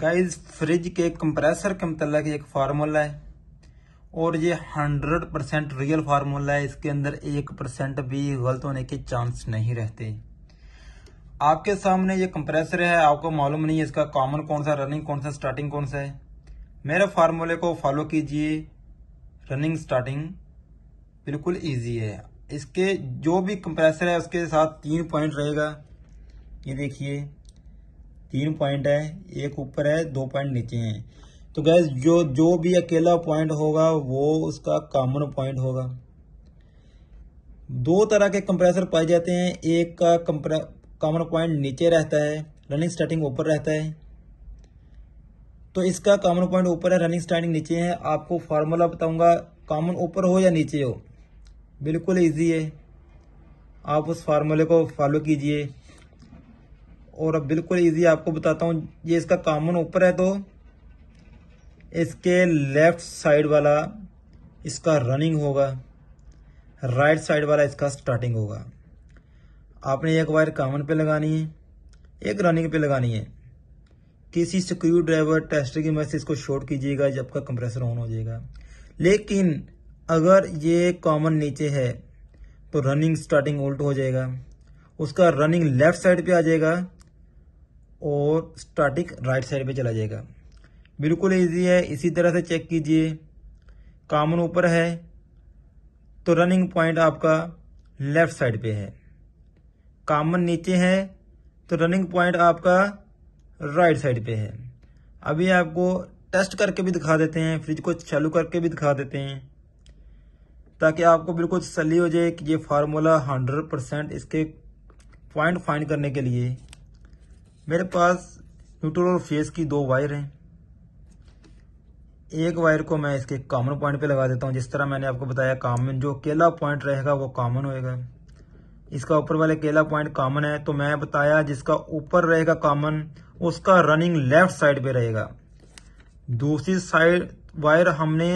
guys fridge के compressor के मतलब एक फार्मूला है और ये हंड्रेड परसेंट रियल फार्मूला है इसके अंदर एक परसेंट भी गलत होने के चांस नहीं रहते आपके सामने ये कंप्रेसर है आपको मालूम नहीं है इसका कॉमन कौन सा रनिंग कौन सा स्टार्टिंग कौन सा है मेरे फार्मूले को फॉलो कीजिए रनिंग स्टार्टिंग बिल्कुल ईजी है इसके जो भी कंप्रेसर है उसके साथ तीन पॉइंट रहेगा ये देखिए तीन पॉइंट है एक ऊपर है दो पॉइंट नीचे हैं तो गैस जो जो भी अकेला पॉइंट होगा वो उसका कॉमन पॉइंट होगा दो तरह के कंप्रेसर पाए जाते हैं एक का कॉमन पॉइंट नीचे रहता है रनिंग स्टार्टिंग ऊपर रहता है तो इसका कॉमन पॉइंट ऊपर है रनिंग स्टार्टिंग नीचे है आपको फार्मूला बताऊंगा कॉमन ऊपर हो या नीचे हो बिल्कुल ईजी है आप उस फार्मूले को फॉलो कीजिए और अब बिल्कुल इजी आपको बताता हूँ ये इसका कामन ऊपर है तो इसके लेफ्ट साइड वाला इसका रनिंग होगा राइट साइड वाला इसका स्टार्टिंग होगा आपने एक वायर कामन पे लगानी है एक रनिंग पे लगानी है किसी स्क्रू ड्राइवर टेस्टर की मदद से इसको शॉर्ट कीजिएगा जब का कंप्रेसर ऑन हो जाएगा लेकिन अगर ये कॉमन नीचे है तो रनिंग स्टार्टिंग उल्ट हो जाएगा उसका रनिंग लेफ्ट साइड पे आ जाएगा और स्टार्टिंग राइट साइड पे चला जाएगा बिल्कुल इजी है इसी तरह से चेक कीजिए कामन ऊपर है तो रनिंग पॉइंट आपका लेफ्ट साइड पे है कामन नीचे है तो रनिंग पॉइंट आपका राइट साइड पे है अभी आपको टेस्ट करके भी दिखा देते हैं फ्रिज को चालू करके भी दिखा देते हैं ताकि आपको बिल्कुल तसली हो जाए कि ये फार्मूला हंड्रेड परसेंट इसके पॉइंट फाइंड करने के लिए मेरे पास न्यूट्रल और फेस की दो वायर हैं एक वायर को मैं इसके कॉमन पॉइंट पे लगा देता हूँ जिस तरह मैंने आपको बताया कॉमन जो केला पॉइंट रहेगा वो कॉमन होएगा इसका ऊपर वाला केला पॉइंट कॉमन है तो मैं बताया जिसका ऊपर रहेगा कॉमन उसका रनिंग लेफ्ट साइड पे रहेगा दूसरी साइड वायर हमने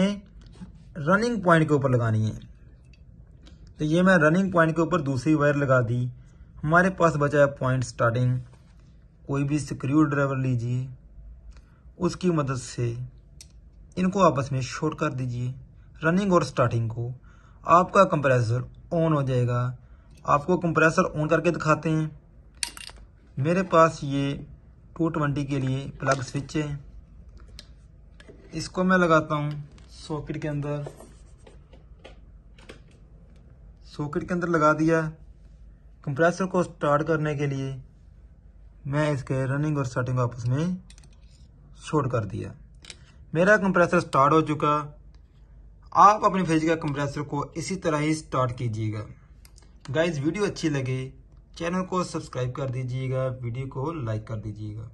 रनिंग पॉइंट के ऊपर लगानी है तो ये मैं रनिंग पॉइंट के ऊपर दूसरी वायर लगा दी हमारे पास बचा है पॉइंट स्टार्टिंग कोई भी स्क्रू ड्राइवर लीजिए उसकी मदद से इनको आपस में शॉर्ट कर दीजिए रनिंग और स्टार्टिंग को आपका कंप्रेसर ऑन हो जाएगा आपको कंप्रेसर ऑन करके दिखाते हैं मेरे पास ये 220 के लिए प्लग स्विच है इसको मैं लगाता हूँ सॉकेट के अंदर सॉकेट के अंदर लगा दिया कंप्रेसर को स्टार्ट करने के लिए मैं इसके रनिंग और स्टार्टिंग आपस में शॉर्ट कर दिया मेरा कंप्रेसर स्टार्ट हो चुका आप अपने फ्रिज का कंप्रेसर को इसी तरह ही स्टार्ट कीजिएगा गाइज वीडियो अच्छी लगे चैनल को सब्सक्राइब कर दीजिएगा वीडियो को लाइक कर दीजिएगा